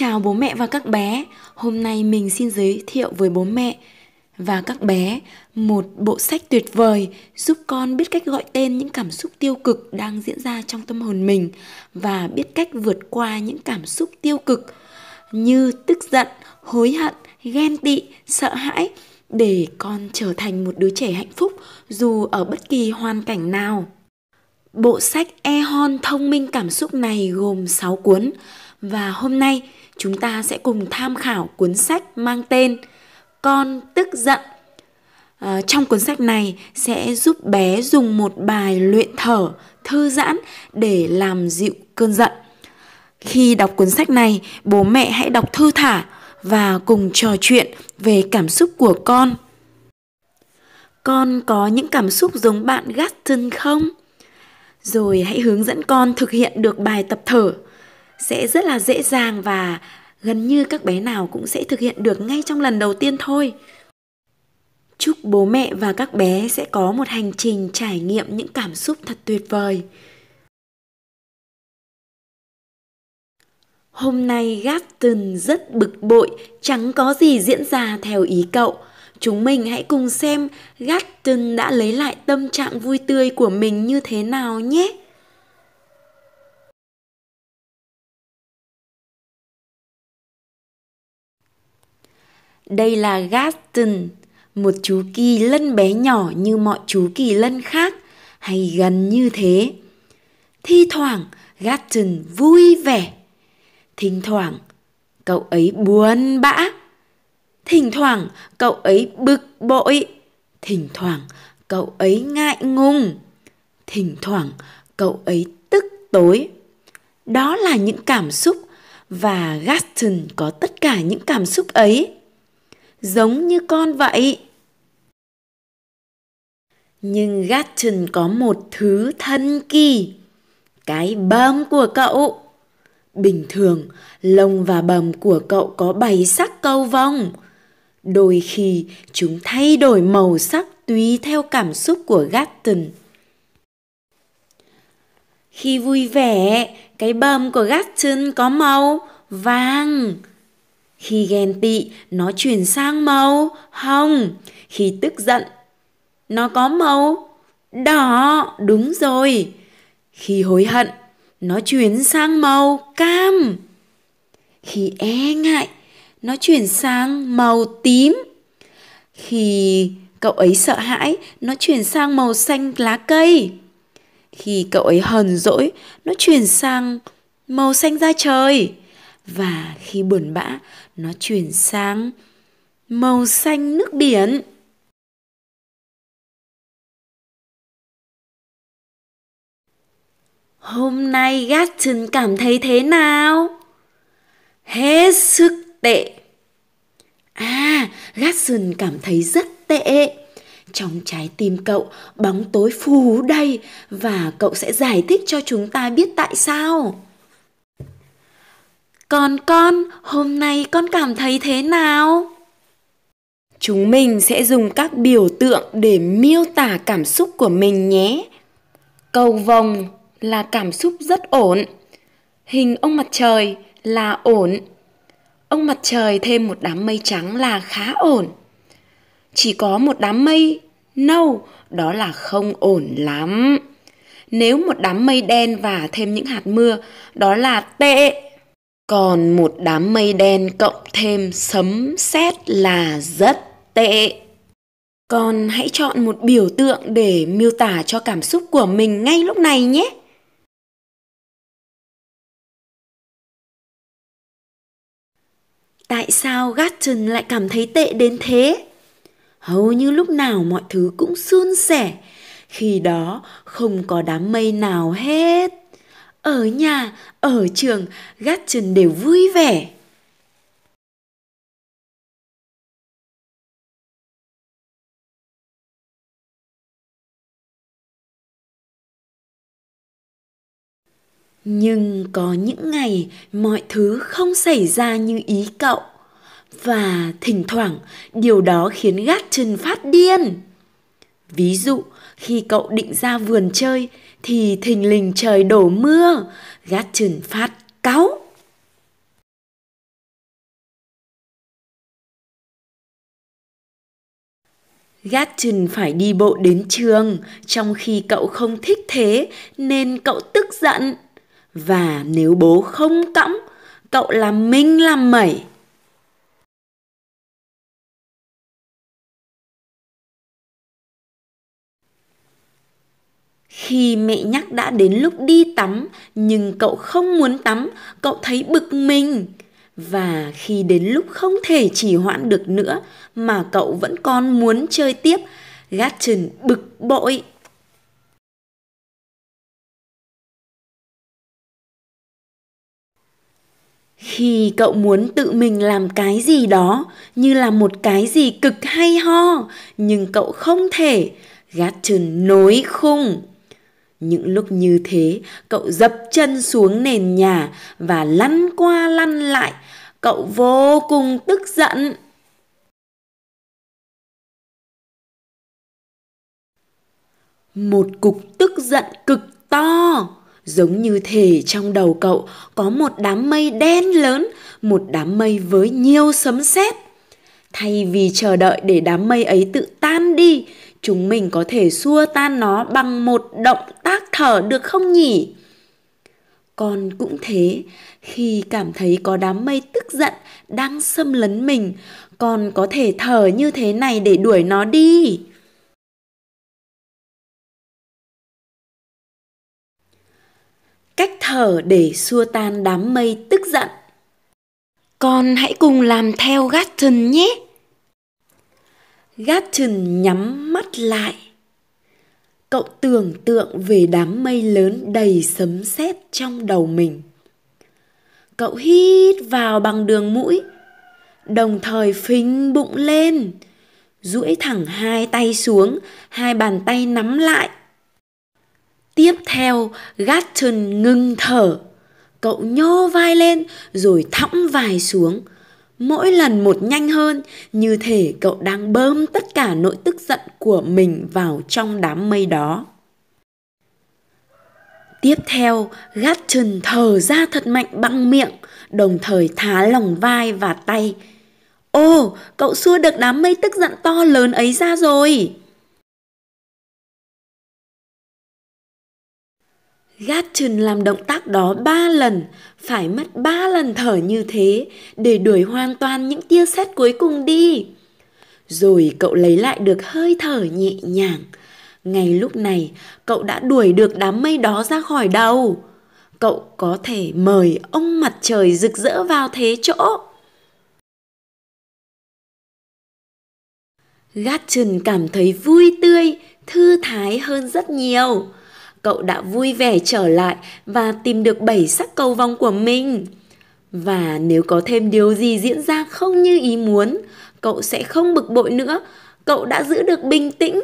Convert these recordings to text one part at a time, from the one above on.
chào bố mẹ và các bé. Hôm nay mình xin giới thiệu với bố mẹ và các bé một bộ sách tuyệt vời giúp con biết cách gọi tên những cảm xúc tiêu cực đang diễn ra trong tâm hồn mình và biết cách vượt qua những cảm xúc tiêu cực như tức giận, hối hận, ghen tị, sợ hãi để con trở thành một đứa trẻ hạnh phúc dù ở bất kỳ hoàn cảnh nào. Bộ sách Ehon thông minh cảm xúc này gồm 6 cuốn và hôm nay chúng ta sẽ cùng tham khảo cuốn sách mang tên Con tức giận. À, trong cuốn sách này sẽ giúp bé dùng một bài luyện thở thư giãn để làm dịu cơn giận. Khi đọc cuốn sách này, bố mẹ hãy đọc thư thả và cùng trò chuyện về cảm xúc của con. Con có những cảm xúc giống bạn Gaston không? Rồi hãy hướng dẫn con thực hiện được bài tập thở sẽ rất là dễ dàng và gần như các bé nào cũng sẽ thực hiện được ngay trong lần đầu tiên thôi chúc bố mẹ và các bé sẽ có một hành trình trải nghiệm những cảm xúc thật tuyệt vời hôm nay gaston rất bực bội chẳng có gì diễn ra theo ý cậu chúng mình hãy cùng xem gaston đã lấy lại tâm trạng vui tươi của mình như thế nào nhé Đây là Gaston, một chú kỳ lân bé nhỏ như mọi chú kỳ lân khác, hay gần như thế. Thi thoảng, Gaston vui vẻ. Thỉnh thoảng, cậu ấy buồn bã. Thỉnh thoảng, cậu ấy bực bội. Thỉnh thoảng, cậu ấy ngại ngùng. Thỉnh thoảng, cậu ấy tức tối. Đó là những cảm xúc và Gaston có tất cả những cảm xúc ấy giống như con vậy nhưng Gatton có một thứ thân kỳ cái bơm của cậu bình thường lông và bầm của cậu có bảy sắc cầu vòng đôi khi chúng thay đổi màu sắc tùy theo cảm xúc của Gatton khi vui vẻ cái bầm của Gatton có màu vàng khi ghen tị, nó chuyển sang màu hồng. Khi tức giận, nó có màu đỏ, đúng rồi. Khi hối hận, nó chuyển sang màu cam. Khi e ngại, nó chuyển sang màu tím. Khi cậu ấy sợ hãi, nó chuyển sang màu xanh lá cây. Khi cậu ấy hờn dỗi, nó chuyển sang màu xanh da trời và khi buồn bã nó chuyển sang màu xanh nước biển. Hôm nay Gaston cảm thấy thế nào? Hết sức tệ. À, Gaston cảm thấy rất tệ. Trong trái tim cậu, bóng tối phù đầy và cậu sẽ giải thích cho chúng ta biết tại sao. Còn con, hôm nay con cảm thấy thế nào? Chúng mình sẽ dùng các biểu tượng để miêu tả cảm xúc của mình nhé. Cầu vồng là cảm xúc rất ổn. Hình ông mặt trời là ổn. Ông mặt trời thêm một đám mây trắng là khá ổn. Chỉ có một đám mây nâu đó là không ổn lắm. Nếu một đám mây đen và thêm những hạt mưa đó là tệ còn một đám mây đen cộng thêm sấm sét là rất tệ. Con hãy chọn một biểu tượng để miêu tả cho cảm xúc của mình ngay lúc này nhé. Tại sao Gatton lại cảm thấy tệ đến thế? Hầu như lúc nào mọi thứ cũng suôn sẻ, khi đó không có đám mây nào hết ở nhà ở trường gắt chân đều vui vẻ nhưng có những ngày mọi thứ không xảy ra như ý cậu và thỉnh thoảng điều đó khiến gắt chân phát điên Ví dụ, khi cậu định ra vườn chơi thì thình lình trời đổ mưa, gát chừng phát cáu. Gát Trần phải đi bộ đến trường, trong khi cậu không thích thế nên cậu tức giận. Và nếu bố không cõng, cậu làm minh làm mẩy. khi mẹ nhắc đã đến lúc đi tắm nhưng cậu không muốn tắm cậu thấy bực mình và khi đến lúc không thể trì hoãn được nữa mà cậu vẫn còn muốn chơi tiếp gatchen bực bội khi cậu muốn tự mình làm cái gì đó như là một cái gì cực hay ho nhưng cậu không thể gắt nối khung những lúc như thế, cậu dập chân xuống nền nhà và lăn qua lăn lại. Cậu vô cùng tức giận. Một cục tức giận cực to, giống như thể trong đầu cậu có một đám mây đen lớn, một đám mây với nhiều sấm sét. Thay vì chờ đợi để đám mây ấy tự tan đi, chúng mình có thể xua tan nó bằng một động thở được không nhỉ? Con cũng thế, khi cảm thấy có đám mây tức giận đang xâm lấn mình, con có thể thở như thế này để đuổi nó đi. Cách thở để xua tan đám mây tức giận. Con hãy cùng làm theo Gatton nhé. Gatton nhắm mắt lại cậu tưởng tượng về đám mây lớn đầy sấm sét trong đầu mình cậu hít vào bằng đường mũi đồng thời phình bụng lên duỗi thẳng hai tay xuống hai bàn tay nắm lại tiếp theo gắt chân ngưng thở cậu nhô vai lên rồi thõng vai xuống mỗi lần một nhanh hơn như thể cậu đang bơm tất cả nỗi tức giận của mình vào trong đám mây đó tiếp theo gát trần thở ra thật mạnh bằng miệng đồng thời thá lòng vai và tay ô cậu xua được đám mây tức giận to lớn ấy ra rồi Gatun làm động tác đó ba lần, phải mất ba lần thở như thế để đuổi hoàn toàn những tia sét cuối cùng đi. Rồi cậu lấy lại được hơi thở nhẹ nhàng. Ngay lúc này, cậu đã đuổi được đám mây đó ra khỏi đầu. Cậu có thể mời ông mặt trời rực rỡ vào thế chỗ. Gatun cảm thấy vui tươi, thư thái hơn rất nhiều cậu đã vui vẻ trở lại và tìm được bảy sắc cầu vòng của mình. Và nếu có thêm điều gì diễn ra không như ý muốn, cậu sẽ không bực bội nữa, cậu đã giữ được bình tĩnh.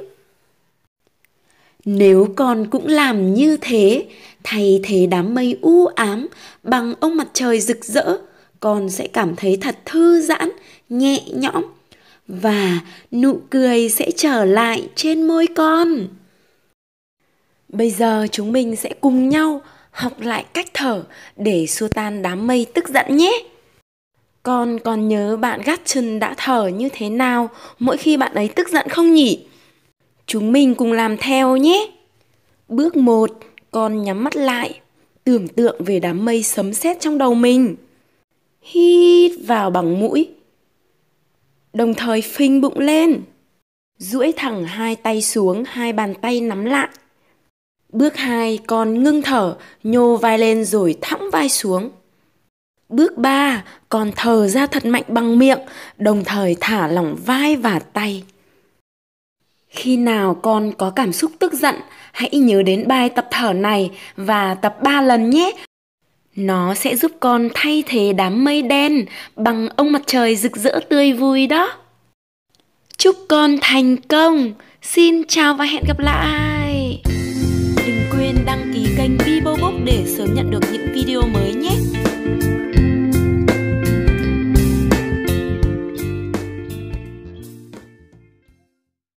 Nếu con cũng làm như thế, thay thế đám mây u ám bằng ông mặt trời rực rỡ, con sẽ cảm thấy thật thư giãn, nhẹ nhõm và nụ cười sẽ trở lại trên môi con. Bây giờ chúng mình sẽ cùng nhau học lại cách thở để xua tan đám mây tức giận nhé. Con còn nhớ bạn Gatchen đã thở như thế nào mỗi khi bạn ấy tức giận không nhỉ? Chúng mình cùng làm theo nhé. Bước 1, con nhắm mắt lại, tưởng tượng về đám mây sấm sét trong đầu mình. Hít vào bằng mũi. Đồng thời phình bụng lên. Duỗi thẳng hai tay xuống, hai bàn tay nắm lại Bước 2, con ngưng thở, nhô vai lên rồi thõng vai xuống. Bước 3, con thở ra thật mạnh bằng miệng, đồng thời thả lỏng vai và tay. Khi nào con có cảm xúc tức giận, hãy nhớ đến bài tập thở này và tập 3 lần nhé. Nó sẽ giúp con thay thế đám mây đen bằng ông mặt trời rực rỡ tươi vui đó. Chúc con thành công. Xin chào và hẹn gặp lại kênh Bibo Book để sớm nhận được những video mới nhé.